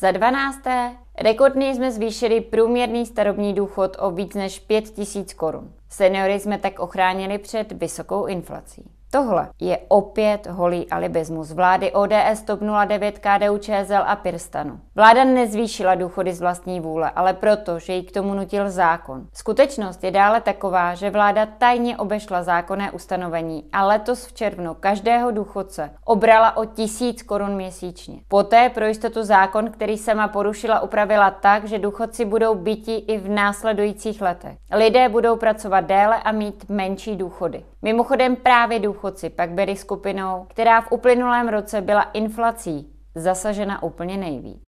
Za 12. Rekordně jsme zvýšili průměrný starobní důchod o víc než 5 000 korun. Seniory jsme tak ochránili před vysokou inflací. Tohle je opět holý alibismus vlády ODS, TOP 09, KDU, ČSL a Pirstanu. Vláda nezvýšila důchody z vlastní vůle, ale proto, že ji k tomu nutil zákon. Skutečnost je dále taková, že vláda tajně obešla zákonné ustanovení a letos v červnu každého důchodce obrala o tisíc korun měsíčně. Poté pro jistotu zákon, který sama porušila, upravila tak, že důchodci budou byti i v následujících letech. Lidé budou pracovat déle a mít menší důchody. Mimochodem právě důchodci důchodci pak byli skupinou, která v uplynulém roce byla inflací zasažena úplně nejvíc.